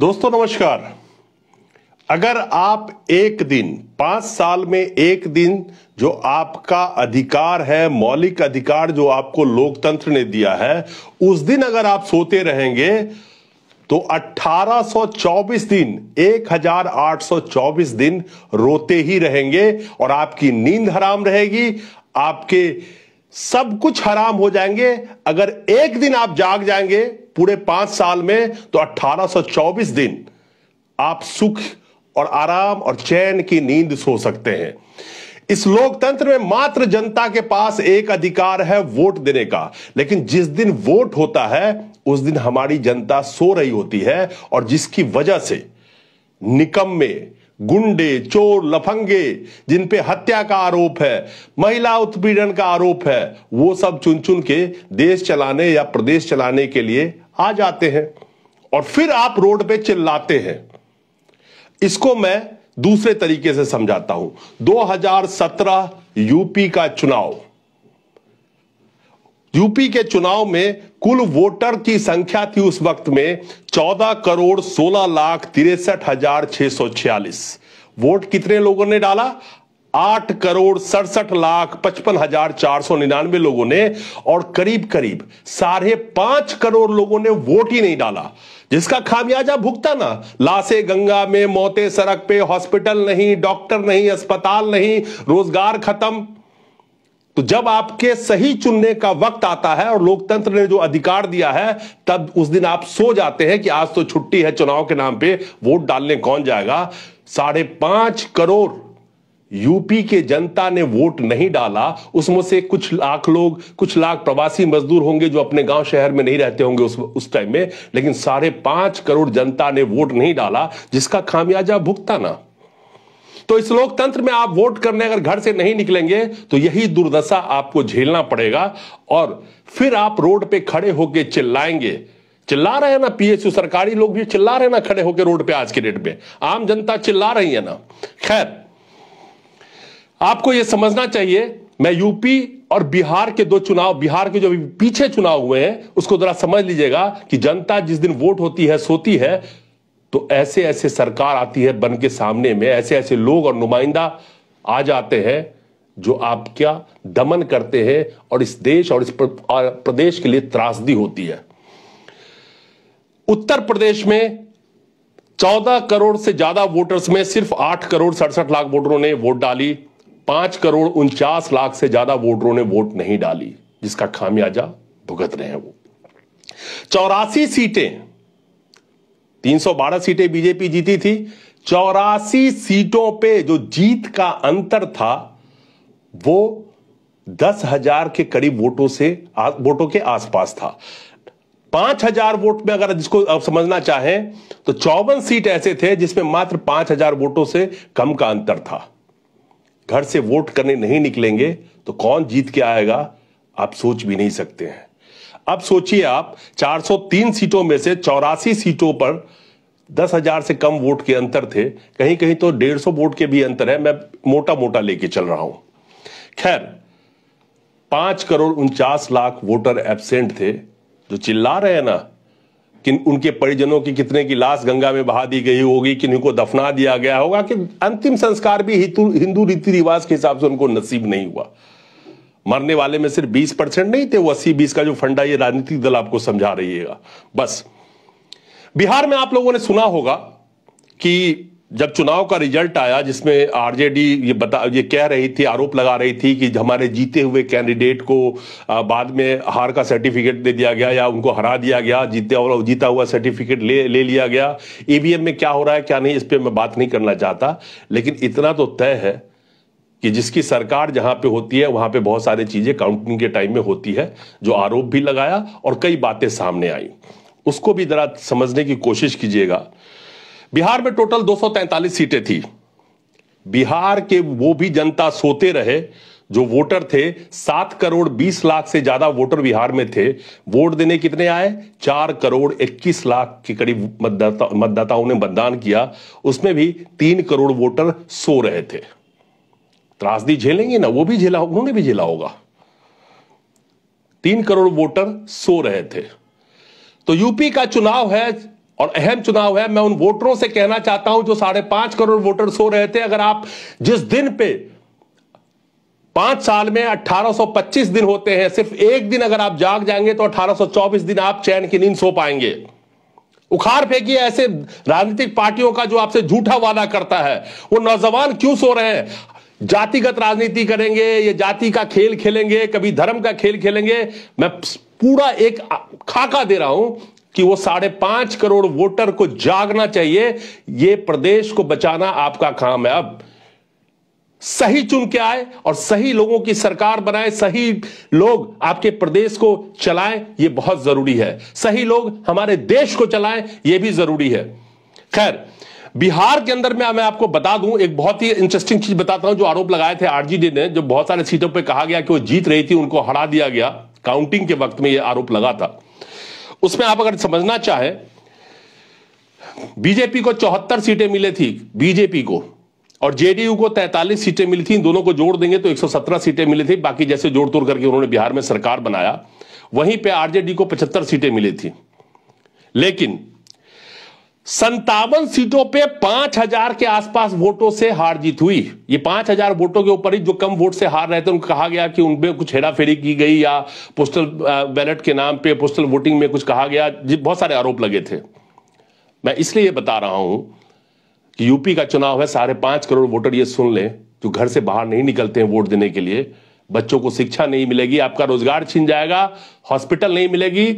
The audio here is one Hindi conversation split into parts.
दोस्तों नमस्कार अगर आप एक दिन पांच साल में एक दिन जो आपका अधिकार है मौलिक अधिकार जो आपको लोकतंत्र ने दिया है उस दिन अगर आप सोते रहेंगे तो 1824 दिन 1824 दिन रोते ही रहेंगे और आपकी नींद हराम रहेगी आपके सब कुछ हराम हो जाएंगे अगर एक दिन आप जाग जाएंगे पूरे पांच साल में तो 1824 दिन आप सुख और आराम और चैन की नींद सो सकते हैं इस लोकतंत्र में मात्र जनता के पास एक अधिकार है वोट देने का लेकिन जिस दिन वोट होता है उस दिन हमारी जनता सो रही होती है और जिसकी वजह से में गुंडे चोर लफंगे जिन पे हत्या का आरोप है महिला उत्पीड़न का आरोप है वो सब चुन चुन के देश चलाने या प्रदेश चलाने के लिए आ जाते हैं और फिर आप रोड पे चिल्लाते हैं इसको मैं दूसरे तरीके से समझाता हूं 2017 यूपी का चुनाव यूपी के चुनाव में कुल वोटर की संख्या थी उस वक्त में 14 करोड़ 16 लाख तिरसठ हजार छह सौ छियालीस वोट कितने लोगों ने डाला आठ करोड़ सड़सठ लाख पचपन हजार चार सौ निन्यानवे लोगों ने और करीब करीब साढ़े पांच करोड़ लोगों ने वोट ही नहीं डाला जिसका खामियाजा भुगता ना लाशे गंगा में मौतें सड़क पे हॉस्पिटल नहीं डॉक्टर नहीं अस्पताल नहीं रोजगार खत्म तो जब आपके सही चुनने का वक्त आता है और लोकतंत्र ने जो अधिकार दिया है तब उस दिन आप सो जाते हैं कि आज तो छुट्टी है चुनाव के नाम पे वोट डालने कौन जाएगा साढ़े पांच करोड़ यूपी के जनता ने वोट नहीं डाला उसमें से कुछ लाख लोग कुछ लाख प्रवासी मजदूर होंगे जो अपने गांव शहर में नहीं रहते होंगे उस उस टाइम में लेकिन साढ़े पांच करोड़ जनता ने वोट नहीं डाला जिसका खामियाजा भुगता ना तो इस लोकतंत्र में आप वोट करने अगर घर से नहीं निकलेंगे तो यही दुर्दशा आपको झेलना पड़ेगा और फिर आप रोड पे खड़े होके चिल्लाएंगे चिल्ला रहे हैं ना पीएसयू सरकारी लोग भी चिल्ला रहे ना खड़े होकर रोड पे आज के डेट में आम जनता चिल्ला रही है ना खैर आपको यह समझना चाहिए मैं यूपी और बिहार के दो चुनाव बिहार के जो अभी पीछे चुनाव हुए हैं उसको जरा समझ लीजिएगा कि जनता जिस दिन वोट होती है सोती है तो ऐसे ऐसे सरकार आती है बन के सामने में ऐसे ऐसे लोग और नुमाइंदा आ जाते हैं जो आप क्या दमन करते हैं और इस देश और इस प्रदेश के लिए त्रासदी होती है उत्तर प्रदेश में 14 करोड़ से ज्यादा वोटर्स में सिर्फ 8 करोड़ सड़सठ लाख वोटरों ने वोट डाली पांच करोड़ उनचास लाख से ज्यादा वोटरों ने वोट नहीं डाली जिसका खामियाजा भुगत रहे हैं वो चौरासी सीटें 312 सीटें बीजेपी जीती थी चौरासी सीटों पे जो जीत का अंतर था वो दस हजार के करीब वोटों से वोटों के आसपास था पांच हजार वोट में अगर जिसको समझना चाहें तो चौवन सीट ऐसे थे जिसमें मात्र पांच हजार वोटों से कम का अंतर था घर से वोट करने नहीं निकलेंगे तो कौन जीत के आएगा आप सोच भी नहीं सकते हैं अब सोचिए आप 403 सीटों में से चौरासी सीटों पर दस हजार से कम वोट के अंतर थे कहीं कहीं तो डेढ़ सौ वोट के भी अंतर है मैं मोटा मोटा लेके चल रहा हूं खैर पांच करोड़ उनचास लाख वोटर एबसेंट थे जो चिल्ला रहे हैं ना कि उनके परिजनों की कितने की लाश गंगा में बहा दी गई होगी किन्हीं को दफना दिया गया होगा कि अंतिम संस्कार भी हिंदू रीति रिवाज के हिसाब से उनको नसीब नहीं हुआ मरने वाले में सिर्फ बीस परसेंट नहीं थे वो अस्सी बीस का जो फंडा ये राजनीतिक दल आपको समझा रही है बस बिहार में आप लोगों ने सुना होगा कि जब चुनाव का रिजल्ट आया जिसमें आरजेडी ये बता ये कह रही थी आरोप लगा रही थी कि हमारे जीते हुए कैंडिडेट को बाद में हार का सर्टिफिकेट दे दिया गया या उनको हरा दिया गया जीते और जीता हुआ सर्टिफिकेट ले ले लिया गया ईवीएम में क्या हो रहा है क्या नहीं इस पर मैं बात नहीं करना चाहता लेकिन इतना तो तय है कि जिसकी सरकार जहां पे होती है वहां पे बहुत सारी चीजें काउंटिंग के टाइम में होती है जो आरोप भी लगाया और कई बातें सामने आई उसको भी जरा समझने की कोशिश कीजिएगा बिहार में टोटल 243 सीटें थी बिहार के वो भी जनता सोते रहे जो वोटर थे सात करोड़ बीस लाख से ज्यादा वोटर बिहार में थे वोट देने कितने आए चार करोड़ इक्कीस लाख के करीब मतदाता मतदाताओं ने मतदान किया उसमें भी तीन करोड़ वोटर सो रहे थे त्रासदी झेलेंगे ना वो भी झेला उन्होंने भी झेला होगा तीन करोड़ वोटर सो रहे थे तो यूपी का चुनाव है और अहम चुनाव है मैं उन वोटरों से कहना चाहता हूं जो साढ़े पांच करोड़ वोटर सो रहे थे अगर आप जिस दिन पे पांच साल में 1825 दिन होते हैं सिर्फ एक दिन अगर आप जाग जाएंगे तो 1824 दिन आप चैन की नींद सो पाएंगे उखाड़ फेंकिए ऐसे राजनीतिक पार्टियों का जो आपसे झूठा वादा करता है वो नौजवान क्यों सो रहे हैं जातिगत राजनीति करेंगे ये जाति का खेल खेलेंगे कभी धर्म का खेल खेलेंगे मैं पूरा एक खाका दे रहा हूं कि वो साढ़े पांच करोड़ वोटर को जागना चाहिए ये प्रदेश को बचाना आपका काम है अब सही चुन के आए और सही लोगों की सरकार बनाए सही लोग आपके प्रदेश को चलाएं ये बहुत जरूरी है सही लोग हमारे देश को चलाएं ये भी जरूरी है खैर बिहार के अंदर में मैं आपको बता दूं एक बहुत ही इंटरेस्टिंग चीज बताता हूं जो आरोप लगाए थे आरजीडी ने जो बहुत सारे सीटों पर कहा गया कि वो जीत रही थी उनको हरा दिया गया काउंटिंग के वक्त में यह आरोप लगा था उसमें आप अगर समझना चाहें बीजेपी को चौहत्तर सीटें मिले थी बीजेपी को और जेडीयू को 43 सीटें मिली थी दोनों को जोड़ देंगे तो 117 सीटें मिली थी बाकी जैसे जोड़ तोड़ करके उन्होंने बिहार में सरकार बनाया वहीं पे आरजेडी को 75 सीटें मिली थी लेकिन संतावन सीटों पे पांच हजार के आसपास वोटों से हार जीत हुई ये पांच हजार वोटों के ऊपर ही जो कम वोट से हार रहे थे उनको कहा गया कि उनमें कुछ हेराफेरी की गई या पोस्टल बैलेट के नाम पे पोस्टल वोटिंग में कुछ कहा गया बहुत सारे आरोप लगे थे मैं इसलिए ये बता रहा हूं कि यूपी का चुनाव है साढ़े पांच करोड़ वोटर ये सुन लें जो घर से बाहर नहीं निकलते हैं वोट देने के लिए बच्चों को शिक्षा नहीं मिलेगी आपका रोजगार छिन जाएगा हॉस्पिटल नहीं मिलेगी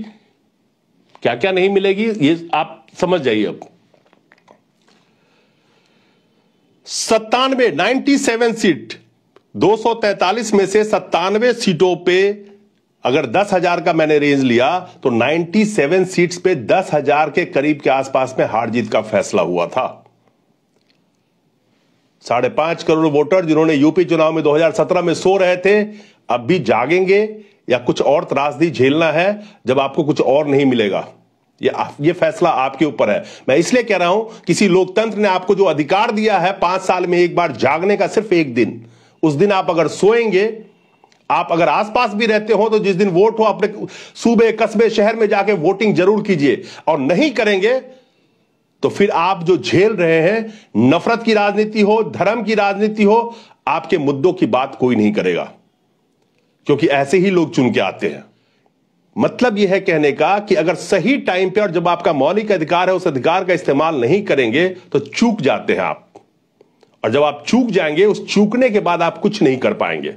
क्या क्या नहीं मिलेगी ये आप समझ जाइए अब सत्तानवे 97 सीट 243 में से सत्तानवे सीटों पे अगर दस हजार का मैंने रेंज लिया तो 97 सीट्स पे दस हजार के करीब के आसपास में हार जीत का फैसला हुआ था साढ़े पांच करोड़ वोटर जिन्होंने यूपी चुनाव में 2017 में सो रहे थे अब भी जागेंगे या कुछ और त्रासदी झेलना है जब आपको कुछ और नहीं मिलेगा ये ये फैसला आपके ऊपर है मैं इसलिए कह रहा हूं किसी लोकतंत्र ने आपको जो अधिकार दिया है पांच साल में एक बार जागने का सिर्फ एक दिन उस दिन आप अगर सोएंगे आप अगर आसपास भी रहते हो तो जिस दिन वोट हो अपने सूबे कस्बे शहर में जाके वोटिंग जरूर कीजिए और नहीं करेंगे तो फिर आप जो झेल रहे हैं नफरत की राजनीति हो धर्म की राजनीति हो आपके मुद्दों की बात कोई नहीं करेगा क्योंकि ऐसे ही लोग चुन के आते हैं मतलब यह है कहने का कि अगर सही टाइम पे और जब आपका मौलिक अधिकार है उस अधिकार का इस्तेमाल नहीं करेंगे तो चूक जाते हैं आप और जब आप चूक जाएंगे उस चूकने के बाद आप कुछ नहीं कर पाएंगे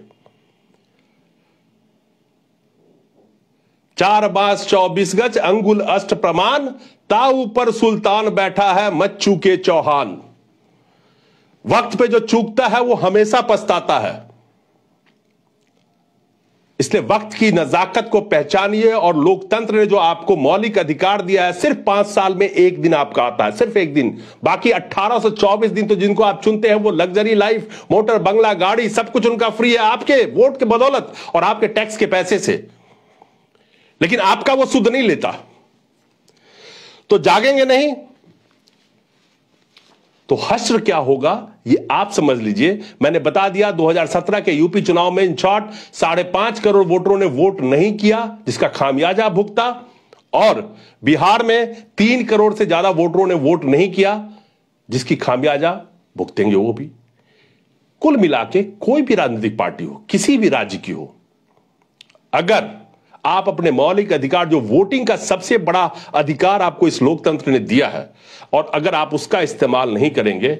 चार बास चौबीस गज अंगुल अष्ट प्रमाण ताऊ पर सुल्तान बैठा है मत चूके चौहान वक्त पे जो चूकता है वो हमेशा पछताता है इसलिए वक्त की नजाकत को पहचानिए और लोकतंत्र ने जो आपको मौलिक अधिकार दिया है सिर्फ पांच साल में एक दिन आपका आता है सिर्फ एक दिन बाकी 1824 दिन तो जिनको आप चुनते हैं वो लग्जरी लाइफ मोटर बंगला गाड़ी सब कुछ उनका फ्री है आपके वोट के बदौलत और आपके टैक्स के पैसे से लेकिन आपका वो सुध नहीं लेता तो जागेंगे नहीं तो हश्र क्या होगा ये आप समझ लीजिए मैंने बता दिया 2017 के यूपी चुनाव में इन शॉर्ट साढ़े पांच करोड़ वोटरों ने वोट नहीं किया जिसका खामियाजा भुगता और बिहार में तीन करोड़ से ज्यादा वोटरों ने वोट नहीं किया जिसकी खामियाजा भुगतेंगे वो भी कुल मिला के कोई भी राजनीतिक पार्टी हो किसी भी राज्य की हो अगर आप अपने मौलिक अधिकार जो वोटिंग का सबसे बड़ा अधिकार आपको इस लोकतंत्र ने दिया है और अगर आप उसका इस्तेमाल नहीं करेंगे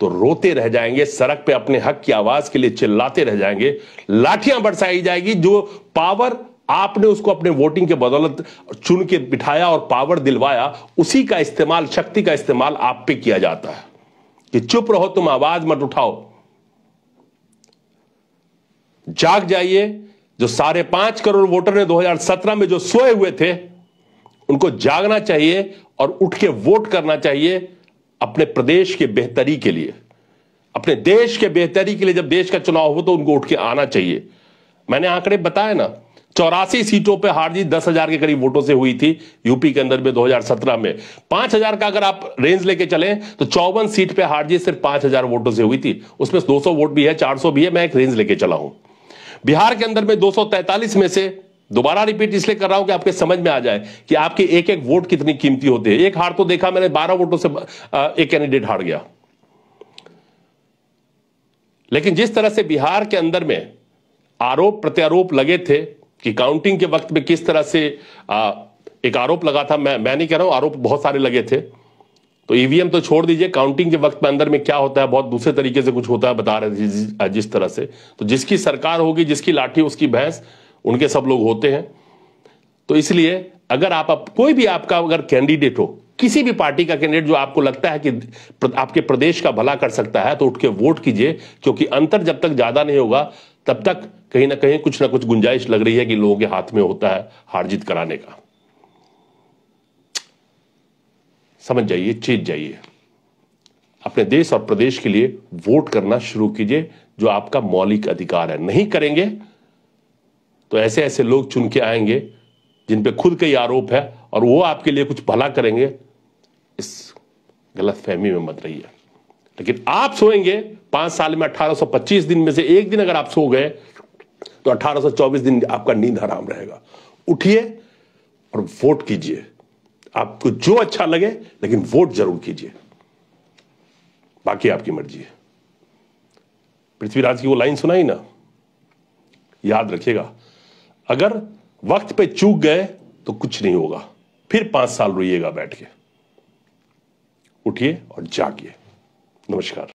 तो रोते रह जाएंगे सड़क पे अपने हक की आवाज के लिए चिल्लाते रह जाएंगे लाठियां बरसाई जाएगी जो पावर आपने उसको अपने वोटिंग के बदौलत चुन के बिठाया और पावर दिलवाया उसी का इस्तेमाल शक्ति का इस्तेमाल आप पे किया जाता है कि चुप रहो तुम आवाज मत उठाओ जाग जाइए जो साढ़े पांच करोड़ वोटर ने 2017 में जो सोए हुए थे उनको जागना चाहिए और उठ के वोट करना चाहिए अपने प्रदेश के बेहतरी के लिए अपने देश के बेहतरी के लिए जब देश का चुनाव हो तो उनको उठ के आना चाहिए मैंने आंकड़े बताए ना चौरासी सीटों पर हार जीत दस हजार के करीब वोटों से हुई थी यूपी के अंदर में 2017 में पांच हजार का अगर आप रेंज लेके चले तो चौवन सीट पे हार जीत सिर्फ पांच हजार वोटों से हुई थी उसमें 200 वोट भी है 400 भी है मैं एक रेंज लेके चला हूं बिहार के अंदर में 243 में से दोबारा रिपीट इसलिए कर रहा हूं कि आपके समझ में आ जाए कि आपके एक एक वोट कितनी कीमती होते हैं एक हार तो देखा मैंने बारह वोटों से एक कैंडिडेट हार गया लेकिन जिस तरह से बिहार के अंदर में आरोप प्रत्यारोप लगे थे कि काउंटिंग के वक्त में किस तरह से एक आरोप लगा था मैं मैं नहीं कह रहा हूं आरोप बहुत सारे लगे थे तो ईवीएम e तो छोड़ दीजिए काउंटिंग के वक्त में अंदर में क्या होता है बहुत दूसरे तरीके से कुछ होता है बता रहे थे जिस तरह से तो जिसकी सरकार होगी जिसकी लाठी उसकी भैंस उनके सब लोग होते हैं तो इसलिए अगर आप, आप कोई भी आपका अगर कैंडिडेट हो किसी भी पार्टी का कैंडिडेट जो आपको लगता है कि आपके प्रदेश का भला कर सकता है तो उठ के वोट कीजिए क्योंकि अंतर जब तक ज्यादा नहीं होगा तब तक कहीं ना कहीं कुछ ना कुछ गुंजाइश लग रही है कि लोगों के हाथ में होता है हार जीत कराने का समझ जाइए चेत जाइए अपने देश और प्रदेश के लिए वोट करना शुरू कीजिए जो आपका मौलिक अधिकार है नहीं करेंगे तो ऐसे ऐसे लोग चुन के आएंगे जिन पे खुद का आरोप है और वो आपके लिए कुछ भला करेंगे इस गलत फहमी में मत रहिए लेकिन आप सोएंगे पांच साल में 1825 दिन में से एक दिन अगर आप सो गए तो 1824 दिन आपका नींद हराम रहेगा उठिए और वोट कीजिए आपको जो अच्छा लगे लेकिन वोट जरूर कीजिए बाकी आपकी मर्जी है पृथ्वीराज की वो लाइन सुनाई ना याद रखिएगा अगर वक्त पे चूक गए तो कुछ नहीं होगा फिर पांच साल रोइएगा बैठ के उठिए और जागिए नमस्कार